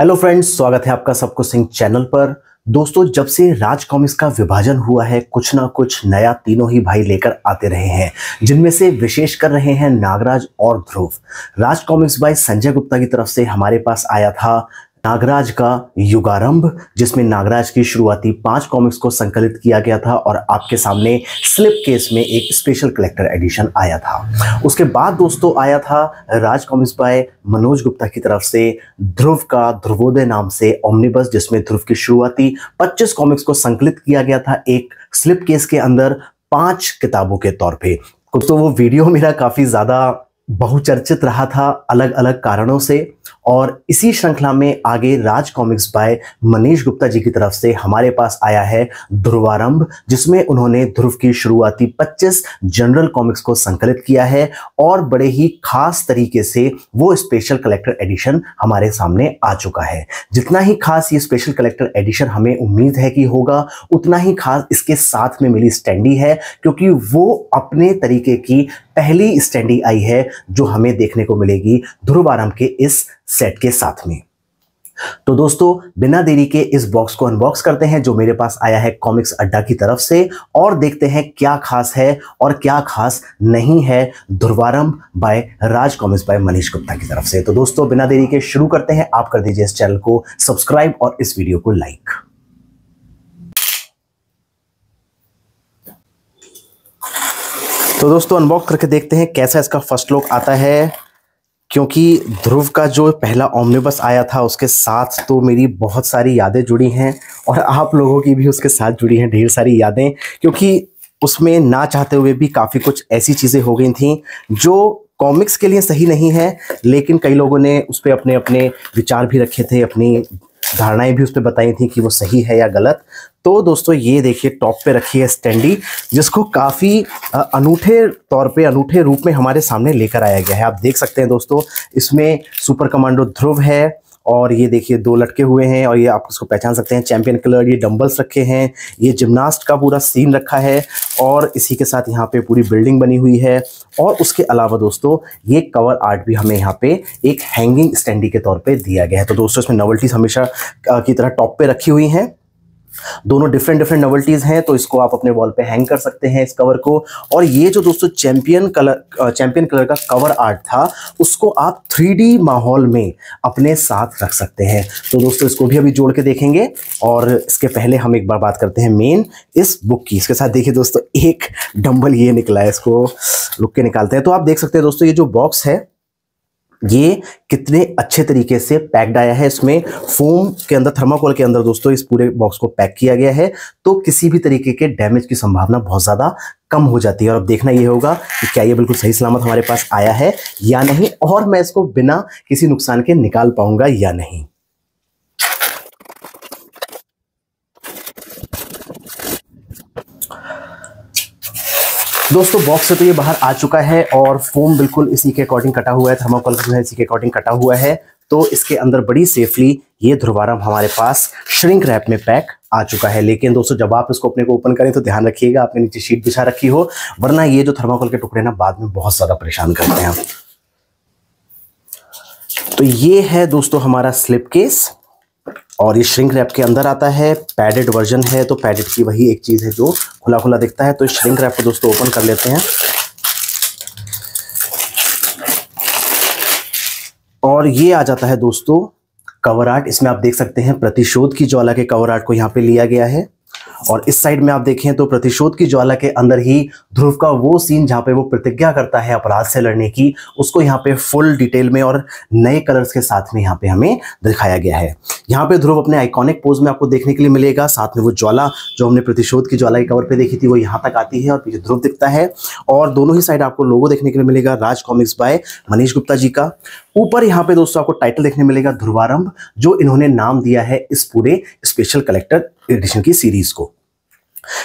hello friends स्वागत है आपका सबको सिंह चैनल पर दोस्तों जब से राज कॉमिक्स का विभाजन हुआ है कुछ ना कुछ नया तीनों ही भाई लेकर आते रहे हैं जिनमें से विशेष कर रहे हैं नागराज और ध्रुव राज कॉमिक्स भाई संजय गुप्ता की तरफ से हमारे पास आया था नागराज का युगारंभ जिसमें नागराज की शुरुआती पांच कॉमिक्स को संकलित किया गया था और आपके सामने स्लिप केस में एक स्पेशल कलेक्टर एडिशन आया था उसके बाद दोस्तों आया था राज कॉमिक्स बाय मनोज गुप्ता की तरफ से ध्रुव का ध्रुवोदय नाम से ओमनिबस जिसमें ध्रुव की शुरुआती 25 कॉमिक्स को संकलित किया गया था एक स्लिप केस के अंदर पांच किताबों के तौर पे तो वो वीडियो मेरा काफ़ी ज़्यादा बहुचर्चित रहा था अलग अलग कारणों से और इसी श्रृंखला में आगे राज कॉमिक्स बाय मनीष गुप्ता जी की तरफ से हमारे पास आया है ध्रुवारंभ जिसमें उन्होंने ध्रुव की शुरुआती 25 जनरल कॉमिक्स को संकलित किया है और बड़े ही खास तरीके से वो स्पेशल कलेक्टर एडिशन हमारे सामने आ चुका है जितना ही खास ये स्पेशल कलेक्टर एडिशन हमें उम्मीद है कि होगा उतना ही खास इसके साथ में मिली स्टैंडी है क्योंकि वो अपने तरीके की पहली स्टैंडी आई है जो हमें देखने को मिलेगी ध्रुवाराम के इस सेट के साथ में तो दोस्तों बिना देरी के इस बॉक्स को अनबॉक्स करते हैं जो मेरे पास आया है कॉमिक्स अड्डा की तरफ से और देखते हैं क्या खास है और क्या खास नहीं है Dhruvaram by Raj comics by Manish Gupta की तरफ से तो दोस्तों बिना देरी के शुरू करते हैं आप कर दीजिए इस चैनल को सब्सक्राइब और इस वीडियो को लाइक तो दोस्तों अनबॉक्स करके देखते हैं कैसा इसका फर्स्ट लुक आता है क्योंकि ध्रुव का जो पहला ऑमनिबस आया था उसके साथ तो मेरी बहुत सारी यादें जुड़ी हैं और आप लोगों की भी उसके साथ जुड़ी हैं ढेर सारी यादें क्योंकि उसमें ना चाहते हुए भी काफ़ी कुछ ऐसी चीज़ें हो गई थी जो कॉमिक्स के लिए सही नहीं है लेकिन कई लोगों ने उस पर अपने अपने विचार भी रखे थे अपनी धारणाएं भी उस पर बताई थी कि वो सही है या गलत तो दोस्तों ये देखिए टॉप पे रखी है स्टैंडी जिसको काफ़ी अनूठे तौर पे अनूठे रूप में हमारे सामने लेकर आया गया है आप देख सकते हैं दोस्तों इसमें सुपर कमांडो ध्रुव है और ये देखिए दो लटके हुए हैं और ये आप उसको पहचान सकते हैं चैंपियन कलर ये डम्बल्स रखे हैं ये जिमनास्ट का पूरा सीन रखा है और इसी के साथ यहाँ पे पूरी बिल्डिंग बनी हुई है और उसके अलावा दोस्तों ये कवर आर्ट भी हमें यहाँ पे एक हैंगिंग स्टैंडी के तौर पर दिया गया है तो दोस्तों इसमें नॉवल्टीज हमेशा की तरह टॉप पे रखी हुई हैं दोनों डिफरेंट डिफरेंट नोवल्टीज़ हैं तो इसको आप अपने वॉल पे हैंग कर सकते हैं इस कवर को और ये जो दोस्तों चैंपियन कलर चैंपियन कलर का कवर आर्ट था उसको आप थ्री माहौल में अपने साथ रख सकते हैं तो दोस्तों इसको भी अभी जोड़ के देखेंगे और इसके पहले हम एक बार बात करते हैं मेन इस बुक की इसके साथ देखिए दोस्तों एक डम्बल ये निकला है इसको रुक के निकालते हैं तो आप देख सकते हैं दोस्तों ये जो बॉक्स है ये कितने अच्छे तरीके से पैक्ड आया है इसमें फोम के अंदर थर्माकोल के अंदर दोस्तों इस पूरे बॉक्स को पैक किया गया है तो किसी भी तरीके के डैमेज की संभावना बहुत ज़्यादा कम हो जाती है और अब देखना ये होगा कि क्या ये बिल्कुल सही सलामत हमारे पास आया है या नहीं और मैं इसको बिना किसी नुकसान के निकाल पाऊंगा या नहीं दोस्तों बॉक्स से तो ये बाहर आ चुका है और फोम बिल्कुल इसी के अकॉर्डिंग कटा हुआ है थर्माकोल जो है इसी के अकॉर्डिंग कटा हुआ है तो इसके अंदर बड़ी सेफली ये ध्रुवारम हमारे पास श्रिंक रैप में पैक आ चुका है लेकिन दोस्तों जब आप इसको अपने को ओपन करें तो ध्यान रखिएगा आपने नीचे शीट बिछा रखी हो वरना ये जो थर्माकोल के टुकड़े ना बाद में बहुत ज़्यादा परेशान करते हैं तो ये है दोस्तों हमारा स्लिप केस और ये श्रिंक रैप के अंदर आता है पैडेड वर्जन है तो पैडेड की वही एक चीज़ है जो खुला खुला दिखता है तो श्रिंक रैप को दोस्तों ओपन कर लेते हैं और ये आ जाता है दोस्तों कवर आर्ट इसमें आप देख सकते हैं प्रतिशोध की ज्वाला के कवर आर्ट को यहाँ पे लिया गया है और इस साइड में आप देखें तो प्रतिशोध की ज्वाला के अंदर ही ध्रुव का वो सीन जहाँ पे वो प्रतिज्ञा करता है अपराध से लड़ने की उसको यहाँ पे फुल डिटेल में और नए कलर्स के साथ में यहाँ पे हमें दिखाया गया है यहाँ पे ध्रुव अपने आइकॉनिक पोज में आपको देखने के लिए मिलेगा साथ में वो ज्वाला जो हमने प्रतिशोध की ज्वाला के कवर पे देखी थी वो यहाँ तक आती है और पीछे ध्रुव दिखता है और दोनों ही साइड आपको लोगो देखने के लिए मिलेगा राज कॉमिक्स बाय मनीष गुप्ता जी का ऊपर यहाँ पे दोस्तों आपको टाइटल देखने मिलेगा ध्रुवारंभ जो इन्होंने नाम दिया है इस पूरे स्पेशल कलेक्टर एडिशन की सीरीज को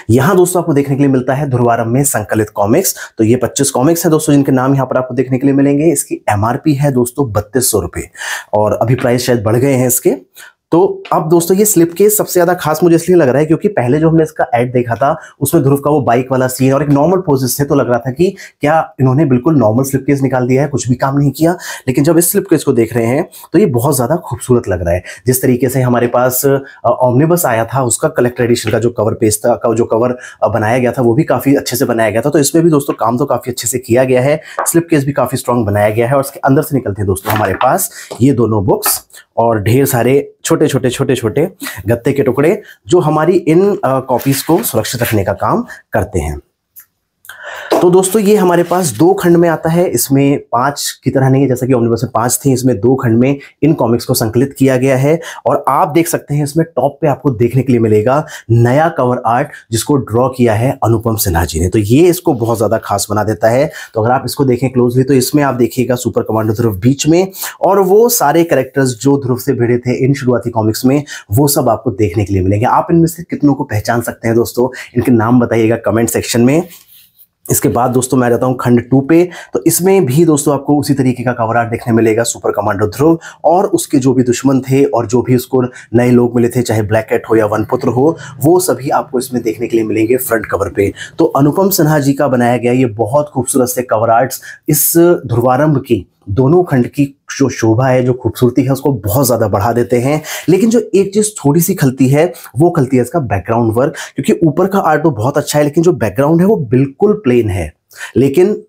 यहां दोस्तों आपको देखने के लिए मिलता है ध्रुवारम में संकलित कॉमिक्स तो ये 25 कॉमिक्स है दोस्तों जिनके नाम यहां पर आपको देखने के लिए मिलेंगे इसकी एमआरपी है दोस्तों बत्तीस सौ रुपए और अभी प्राइस शायद बढ़ गए हैं इसके तो अब दोस्तों ये स्लिप केस सबसे ज्यादा खास मुझे इसलिए लग रहा है क्योंकि पहले जो हमने इसका एड देखा था उसमें ध्रुव का वो बाइक वाला सीन और एक नॉर्मल पोजिस थे तो लग रहा था कि क्या इन्होंने बिल्कुल नॉर्मल स्लिप केस निकाल दिया है कुछ भी काम नहीं किया लेकिन जब इस स्लिप केस को देख रहे हैं तो ये बहुत ज्यादा खूबसूरत लग रहा है जिस तरीके से हमारे पास ऑमनिबस आया था उसका कलेक्टर एडिशन का जो कवर पेज था जो कवर बनाया गया था वो भी काफी अच्छे से बनाया गया था तो इसमें भी दोस्तों काम तो काफी अच्छे से किया गया है स्लिप केस भी काफी स्ट्रॉन्ग बनाया गया है और उसके अंदर से निकलते हैं दोस्तों हमारे पास ये दोनों बुक्स और ढेर सारे छोटे छोटे छोटे छोटे गत्ते के टुकड़े जो हमारी इन कॉपीज़ को सुरक्षित रखने का काम करते हैं तो दोस्तों ये हमारे पास दो खंड में आता है इसमें पांच की तरह नहीं है जैसा कि ऑमनिबस में पांच थे इसमें दो खंड में इन कॉमिक्स को संकलित किया गया है और आप देख सकते हैं इसमें टॉप पे आपको देखने के लिए मिलेगा नया कवर आर्ट जिसको ड्रॉ किया है अनुपम सिन्हा जी ने तो ये इसको बहुत ज़्यादा खास बना देता है तो अगर आप इसको देखें क्लोजली तो इसमें आप देखिएगा सुपर कमांडो ध्रुव बीच में और वो सारे कैरेक्टर्स जो ध्रुव से भिड़े थे इन शुरुआती कॉमिक्स में वो सब आपको देखने के लिए मिलेंगे आप इनमें से कितनों को पहचान सकते हैं दोस्तों इनके नाम बताइएगा कमेंट सेक्शन में इसके बाद दोस्तों मैं जाता हूँ खंड टू पे तो इसमें भी दोस्तों आपको उसी तरीके का कवर आर्ट देखने मिलेगा सुपर कमांडो ध्रुव और उसके जो भी दुश्मन थे और जो भी उसको नए लोग मिले थे चाहे ब्लैक कैट हो या वनपुत्र हो वो सभी आपको इसमें देखने के लिए मिलेंगे फ्रंट कवर पे तो अनुपम सिन्हा जी का बनाया गया ये बहुत खूबसूरत से कवर आर्ट इस ध्रुवारंभ की दोनों खंड की जो शोभा है जो खूबसूरती है उसको बहुत ज़्यादा बढ़ा देते हैं लेकिन जो एक चीज़ थोड़ी सी खलती है वो खलती है इसका बैकग्राउंड वर्क क्योंकि ऊपर का आर्ट तो बहुत अच्छा है लेकिन जो बैकग्राउंड है वो बिल्कुल प्लेन है लेकिन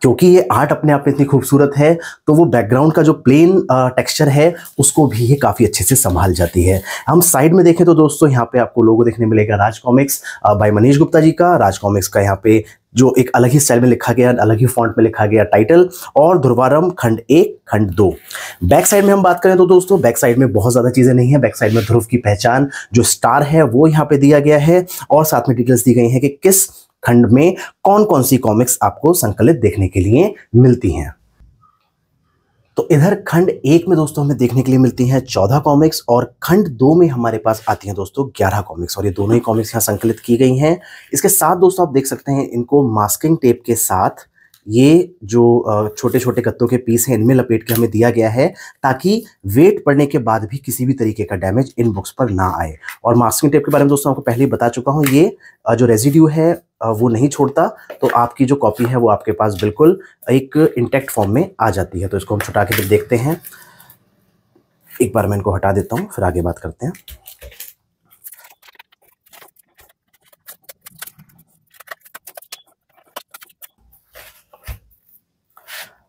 क्योंकि ये आर्ट अपने आप में इतनी खूबसूरत है तो वो बैकग्राउंड का जो प्लेन टेक्सचर है उसको भी ये काफ़ी अच्छे से संभाल जाती है हम साइड में देखें तो दोस्तों यहाँ पे आपको लोगो देखने मिलेगा राज कॉमिक्स बाय मनीष गुप्ता जी का राज कॉमिक्स का यहाँ पे जो एक अलग ही स्टाइल में लिखा गया अलग ही फॉन्ट में लिखा गया टाइटल और ध्रुवारम खंड एक खंड दो बैक साइड में हम बात करें तो दोस्तों बैक साइड में बहुत ज़्यादा चीज़ें नहीं है बैक साइड में ध्रुव की पहचान जो स्टार है वो यहाँ पे दिया गया है और साथ में डिटेल्स दी गई है कि किस खंड में कौन कौन सी कॉमिक्स आपको संकलित देखने के लिए मिलती हैं तो इधर खंड एक में दोस्तों हमें देखने के लिए मिलती हैं चौदह कॉमिक्स और खंड दो में हमारे पास आती हैं दोस्तों ग्यारह कॉमिक्स और ये दोनों ही कॉमिक्स यहाँ संकलित की गई हैं इसके साथ दोस्तों आप देख सकते हैं इनको मास्किंग टेप के साथ ये जो छोटे छोटे कत्तों के पीस हैं इनमें लपेट के हमें दिया गया है ताकि वेट पड़ने के बाद भी किसी भी तरीके का डैमेज इन बुक्स पर ना आए और मास्किंग टेप के बारे में दोस्तों आपको पहले ही बता चुका हूँ ये जो रेजिड्यू है वो नहीं छोड़ता तो आपकी जो कॉपी है वो आपके पास बिल्कुल एक इंटेक्ट फॉर्म में आ जाती है तो इसको हम छुटा के फिर देखते हैं एक बार मैं इनको हटा देता हूँ फिर आगे बात करते हैं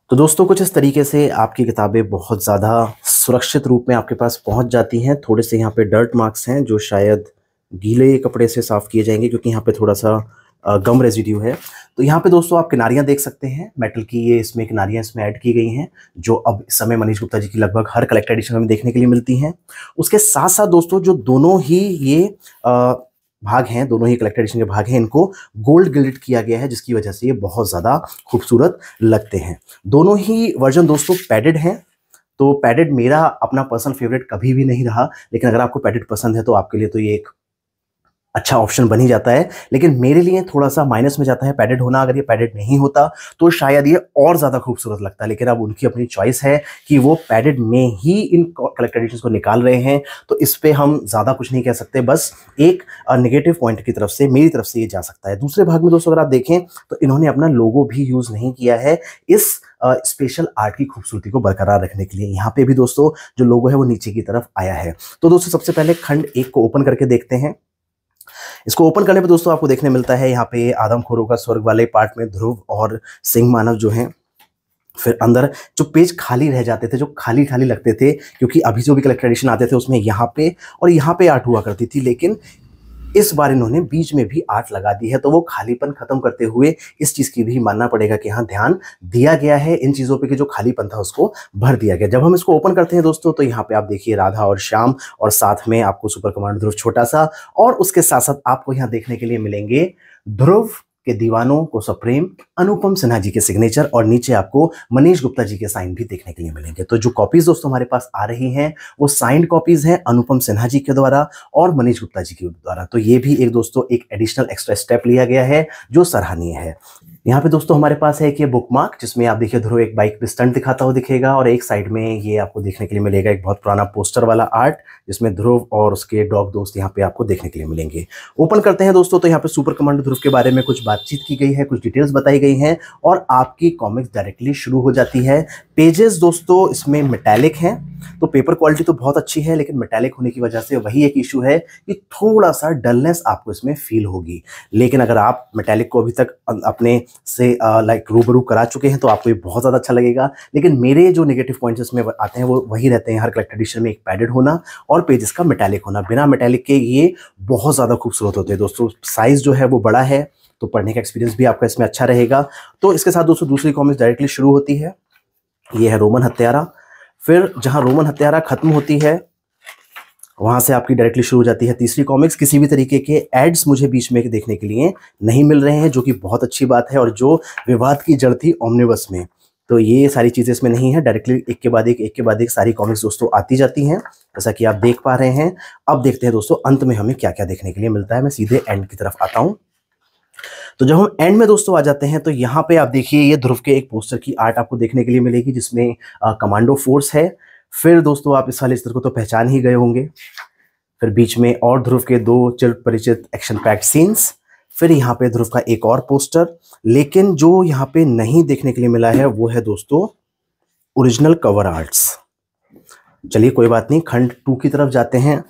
तो दोस्तों कुछ इस तरीके से आपकी किताबें बहुत ज़्यादा सुरक्षित रूप में आपके पास पहुंच जाती हैं थोड़े से यहाँ पे डर्ट मार्क्स हैं जो शायद गीले कपड़े से साफ़ किए जाएंगे क्योंकि यहाँ पे थोड़ा सा गम रेजिड्यू है तो यहाँ पे दोस्तों आप किनारियाँ देख सकते हैं मेटल की ये इसमें किनारियाँ इसमें ऐड की गई हैं जो अब इस समय मनीष गुप्ता जी की लगभग हर कलेक्टर एडिशन में देखने के लिए मिलती हैं उसके साथ साथ दोस्तों जो दोनों ही ये आ, भाग हैं दोनों ही कलेक्टर एडिशन के भाग हैं इनको गोल्ड गिल्डेड किया गया है जिसकी वजह से ये बहुत ज़्यादा खूबसूरत लगते हैं दोनों ही वर्जन दोस्तों पैडेड हैं तो पैडेड मेरा अपना पर्सनल फेवरेट कभी भी नहीं रहा लेकिन अगर आपको पैडेड पसंद है तो आपके लिए तो ये एक अच्छा ऑप्शन बन ही जाता है लेकिन मेरे लिए थोड़ा सा माइनस में जाता है पैडेड होना अगर ये पैडेड नहीं होता तो शायद ये और ज़्यादा खूबसूरत लगता है लेकिन अब उनकी अपनी चॉइस है कि वो पैडेड में ही इन कलेक्टर एडिशन को निकाल रहे हैं तो इस पर हम ज़्यादा कुछ नहीं कह सकते बस एक निगेटिव पॉइंट की तरफ से मेरी तरफ से ये जा सकता है दूसरे भाग में दोस्तों अगर आप देखें तो इन्होंने अपना लोगो भी यूज़ नहीं किया है इस स्पेशल आर्ट की खूबसूरती को बरकरार रखने के लिए यहाँ पे भी दोस्तों जो लोगो है वो नीचे की तरफ आया है तो दोस्तों सबसे पहले खंड एक को ओपन करके देखते हैं इसको ओपन करने पर दोस्तों आपको देखने मिलता है यहाँ पे आदमखोरों का स्वर्ग वाले पार्ट में ध्रुव और सिंह मानव जो हैं फिर अंदर जो पेज खाली रह जाते थे जो खाली खाली लगते थे क्योंकि अभी जो भी कलेक्टर एडिशन आते थे उसमें यहाँ पे और यहाँ पे आर्ट हुआ करती थी लेकिन इस बार इन्होंने बीच में भी आठ लगा दी है तो वो खालीपन खत्म करते हुए इस चीज़ की भी मानना पड़ेगा कि हाँ ध्यान दिया गया है इन चीज़ों पे कि जो खालीपन था उसको भर दिया गया जब हम इसको ओपन करते हैं दोस्तों तो यहाँ पे आप देखिए राधा और श्याम और साथ में आपको सुपर कमांड ध्रुव छोटा सा और उसके साथ साथ आपको यहाँ देखने के लिए मिलेंगे ध्रुव के दीवानों को सप्रेम अनुपम सिन्हा जी के सिग्नेचर और नीचे आपको मनीष गुप्ता जी के साइन भी देखने के लिए मिलेंगे तो जो कॉपीज दोस्तों हमारे पास आ रही हैं वो साइंड कॉपीज हैं अनुपम सिन्हा जी के द्वारा और मनीष गुप्ता जी के द्वारा तो ये भी एक दोस्तों एक एडिशनल एक्स्ट्रा स्टेप लिया गया है जो सराहनीय है यहाँ पे दोस्तों हमारे पास है एक ये बुक मार्क जिसमें आप देखिए ध्रुव एक बाइक पे स्टंट दिखाता हुआ दिखेगा और एक साइड में ये आपको देखने के लिए मिलेगा एक बहुत पुराना पोस्टर वाला आर्ट जिसमें ध्रुव और उसके डॉग दोस्त यहाँ पे आपको देखने के लिए मिलेंगे ओपन करते हैं दोस्तों तो यहाँ पे सुपर कमांडो ध्रुव के बारे में कुछ बातचीत की गई है कुछ डिटेल्स बताई गई हैं और आपकी कॉमिक्स डायरेक्टली शुरू हो जाती है पेजेस दोस्तों इसमें मेटेलिक हैं तो पेपर क्वालिटी तो बहुत अच्छी है लेकिन मेटेलिक होने की वजह से वही एक इशू है कि थोड़ा सा डलनेस आपको इसमें फील होगी लेकिन अगर आप मेटेलिक को अभी तक अपने से लाइक रूबरू करा चुके हैं तो आपको ये बहुत ज़्यादा अच्छा लगेगा लेकिन मेरे जो नेगेटिव पॉइंट्स इसमें आते हैं वो वही रहते हैं हर कलेक्टर एडिशन में एक पैडेड होना और पेजेस का मेटेलिक होना बिना मेटेलिक के ये बहुत ज़्यादा खूबसूरत होते हैं दोस्तों साइज़ जो है वो बड़ा है तो पढ़ने का एक्सपीरियंस भी आपका इसमें अच्छा रहेगा तो इसके साथ दोस्तों दूसरी कॉमिक्स डायरेक्टली शुरू होती है ये है रोमन हत्यारा फिर जहाँ रोमन हत्यारा खत्म होती है वहाँ से आपकी डायरेक्टली शुरू हो जाती है तीसरी कॉमिक्स किसी भी तरीके के एड्स मुझे बीच में देखने के लिए नहीं मिल रहे हैं जो कि बहुत अच्छी बात है और जो विवाद की जड़ थी ओमनिवस में तो ये सारी चीज़ें इसमें नहीं है डायरेक्टली एक के बाद एक एक के बाद एक सारी कॉमिक्स दोस्तों आती जाती हैं जैसा कि आप देख पा रहे हैं अब देखते हैं दोस्तों अंत में हमें क्या क्या देखने के लिए मिलता है मैं सीधे एंड की तरफ आता हूँ तो जब हम एंड में दोस्तों आ जाते हैं तो यहाँ पे आप देखिए ये ध्रुव के एक पोस्टर की आर्ट आपको देखने के लिए मिलेगी जिसमें कमांडो फोर्स है फिर दोस्तों आप इस वाले चित्र को तो पहचान ही गए होंगे फिर बीच में और ध्रुव के दो चिर परिचित एक्शन पैक्ट सीन्स फिर यहाँ पे ध्रुव का एक और पोस्टर लेकिन जो यहाँ पे नहीं देखने के लिए मिला है वो है दोस्तों ओरिजिनल कवर आर्ट्स चलिए कोई बात नहीं खंड टू की तरफ जाते हैं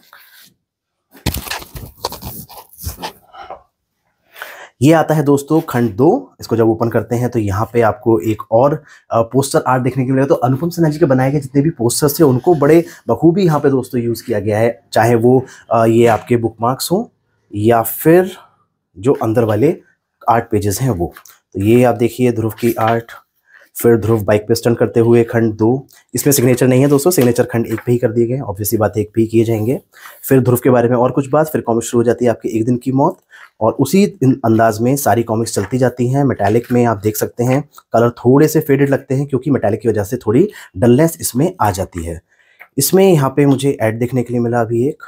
ये आता है दोस्तों खंड दो इसको जब ओपन करते हैं तो यहाँ पे आपको एक और पोस्टर आर्ट देखने को मिलेगा तो अनुपम सिन्हा जी के बनाए गए जितने भी पोस्टर्स थे उनको बड़े बखूबी यहाँ पे दोस्तों यूज़ किया गया है चाहे वो ये आपके बुक मार्क्स हों या फिर जो अंदर वाले आर्ट पेजेस हैं वो तो ये आप देखिए ध्रुव की आर्ट फिर ध्रुव बाइक पे स्टंट करते हुए खंड दो इसमें सिग्नेचर नहीं है दोस्तों सिग्नेचर खंड एक पे ही कर दिए गए ऑब्वियसली बात एक पे ही किए जाएंगे फिर ध्रुव के बारे में और कुछ बात फिर कॉमिक्स शुरू हो जाती है आपकी एक दिन की मौत और उसी अंदाज में सारी कॉमिक्स चलती जाती हैं मेटेलिक में आप देख सकते हैं कलर थोड़े से फेडेड लगते हैं क्योंकि मेटेलिक की वजह से थोड़ी डलनेस इसमें आ जाती है इसमें यहाँ पे मुझे ऐड देखने के लिए मिला अभी एक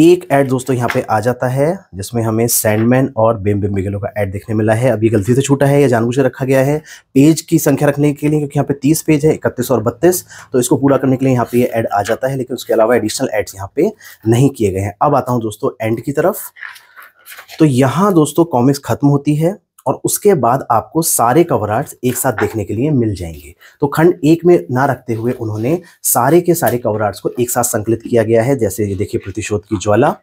एक ऐड दोस्तों यहाँ पे आ जाता है जिसमें हमें सैंडमैन और बेम बेम बिगेलो का ऐड देखने मिला है अभी गलती से छूटा है या जानबूझ रखा गया है पेज की संख्या रखने के लिए क्योंकि यहाँ पे तीस पेज है इकतीस और बत्तीस तो इसको पूरा करने के लिए यहाँ पे ये ऐड आ जाता है लेकिन उसके अलावा एडिशनल एड्स यहाँ पे नहीं किए गए हैं अब आता हूँ दोस्तों एंड की तरफ तो यहाँ दोस्तों कॉमिक्स खत्म होती है और उसके बाद आपको सारे कवर आर्ट्स एक साथ देखने के लिए मिल जाएंगे तो खंड एक में ना रखते हुए उन्होंने सारे के सारे कवर आर्ट्स को एक साथ संकलित किया गया है जैसे ये देखिए प्रतिशोध की ज्वाला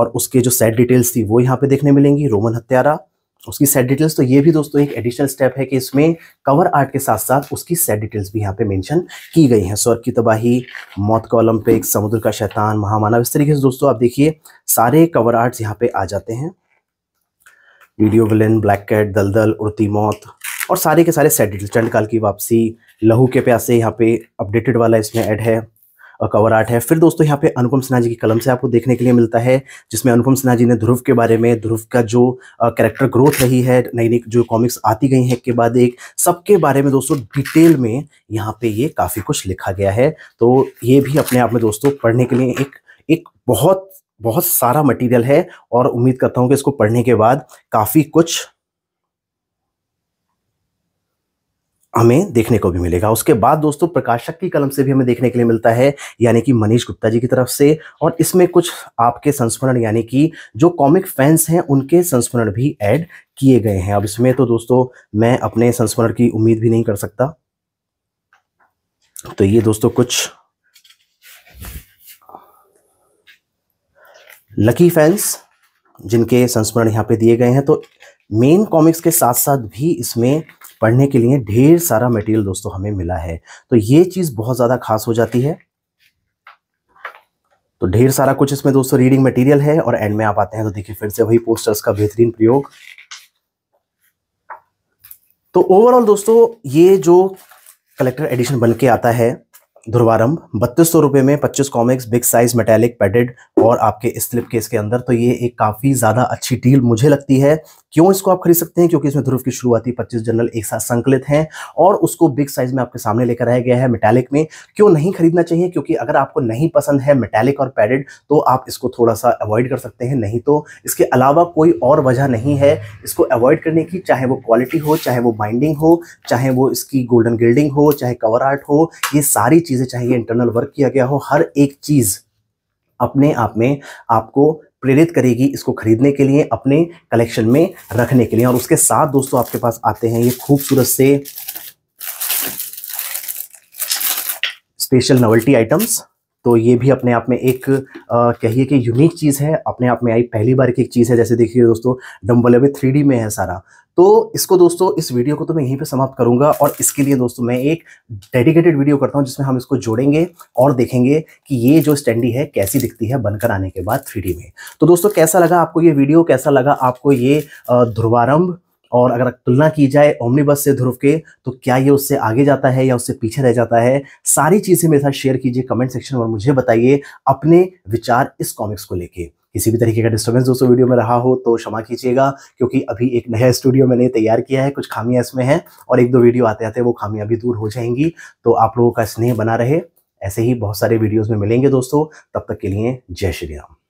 और उसके जो सेट डिटेल्स थी वो यहाँ पे देखने मिलेंगी रोमन हत्यारा उसकी सेट डिटेल्स तो ये भी दोस्तों एक एडिशनल स्टेप है कि इसमें कवर आर्ट के साथ साथ उसकी सेट डिटेल्स भी यहाँ पे मेंशन की गई हैं स्वर्ग की तबाही मौत का ओलंपिक समुद्र का शैतान महामानव इस तरीके से दोस्तों आप देखिए सारे कवर आर्ट्स यहाँ पे आ जाते हैं वीडियो विलेन ब्लैक कैट दलदल उड़ती मौत और सारे के सारे सेट चंड काल की वापसी लहू के प्यासे यहाँ पे अपडेटेड वाला इसमें ऐड है कवर आर्ट है फिर दोस्तों यहाँ पे अनुपम सिन्हा जी की कलम से आपको देखने के लिए मिलता है जिसमें अनुपम सिन्हा जी ने ध्रुव के बारे में ध्रुव का जो कैरेक्टर ग्रोथ रही है नई नई जो कॉमिक्स आती गई हैं के बाद एक सबके बारे में दोस्तों डिटेल में यहाँ पे ये काफ़ी कुछ लिखा गया है तो ये भी अपने आप में दोस्तों पढ़ने के लिए एक एक बहुत बहुत सारा मटेरियल है और उम्मीद करता हूं कि इसको पढ़ने के बाद काफ़ी कुछ हमें देखने को भी मिलेगा उसके बाद दोस्तों प्रकाशक की कलम से भी हमें देखने के लिए मिलता है यानी कि मनीष गुप्ता जी की तरफ से और इसमें कुछ आपके संस्मरण यानी कि जो कॉमिक फैंस हैं उनके संस्मरण भी ऐड किए गए हैं अब इसमें तो दोस्तों मैं अपने संस्मरण की उम्मीद भी नहीं कर सकता तो ये दोस्तों कुछ लकी फैंस जिनके संस्मरण यहाँ पे दिए गए हैं तो मेन कॉमिक्स के साथ साथ भी इसमें पढ़ने के लिए ढेर सारा मटेरियल दोस्तों हमें मिला है तो ये चीज़ बहुत ज़्यादा खास हो जाती है तो ढेर सारा कुछ इसमें दोस्तों रीडिंग मटेरियल है और एंड में आप आते हैं तो देखिए फिर से वही पोस्टर्स का बेहतरीन प्रयोग तो ओवरऑल दोस्तों ये जो कलेक्टर एडिशन बन के आता है ध्रुवारंभ बत्तीस सौ रुपये में 25 comics big size metallic padded और आपके स्लिप केस के अंदर तो ये एक काफ़ी ज़्यादा अच्छी डील मुझे लगती है क्यों इसको आप खरीद सकते हैं क्योंकि इसमें ध्रुव की शुरुआती 25 जनरल एक साथ संकलित हैं और उसको बिग साइज में आपके सामने लेकर आया गया है मेटेलिक में क्यों नहीं खरीदना चाहिए क्योंकि अगर आपको नहीं पसंद है मेटेलिक और पैडेड तो आप इसको थोड़ा सा अवॉइड कर सकते हैं नहीं तो इसके अलावा कोई और वजह नहीं है इसको अवॉइड करने की चाहे वो क्वालिटी हो चाहे वो बाइंडिंग हो चाहे वो इसकी गोल्डन गिल्डिंग हो चाहे कवर आर्ट हो ये सारी चीज़ें चाहिए इंटरनल वर्क किया गया हो हर एक चीज़ अपने आप में आपको प्रेरित करेगी इसको खरीदने के लिए अपने कलेक्शन में रखने के लिए और उसके साथ दोस्तों आपके पास आते हैं ये खूबसूरत से स्पेशल नवल्टी आइटम्स तो ये भी अपने आप में एक कहिए कि यूनिक चीज़ है अपने आप में आई पहली बार की एक चीज़ है जैसे देखिए दोस्तों डम्बल अभी थ्री में है सारा तो इसको दोस्तों इस वीडियो को तो मैं यहीं पे समाप्त करूंगा और इसके लिए दोस्तों मैं एक डेडिकेटेड वीडियो करता हूं जिसमें हम इसको जोड़ेंगे और देखेंगे कि ये जो स्टैंडी है कैसी दिखती है बनकर आने के बाद थ्री में तो दोस्तों कैसा लगा आपको ये वीडियो कैसा लगा आपको ये ध्रुवारंभ और अगर तुलना की जाए ओमनीबस से ध्रुव के तो क्या ये उससे आगे जाता है या उससे पीछे रह जाता है सारी चीज़ें मेरे साथ शेयर कीजिए कमेंट सेक्शन में और मुझे बताइए अपने विचार इस कॉमिक्स को लेके किसी भी तरीके का डिस्टर्बेंस दोस्तों वीडियो में रहा हो तो क्षमा कीजिएगा क्योंकि अभी एक नया स्टूडियो मैंने तैयार किया है कुछ खामियां इसमें हैं और एक दो वीडियो आते आते वो खामियां भी दूर हो जाएंगी तो आप लोगों का स्नेह बना रहे ऐसे ही बहुत सारे वीडियोज़ में मिलेंगे दोस्तों तब तक के लिए जय श्री राम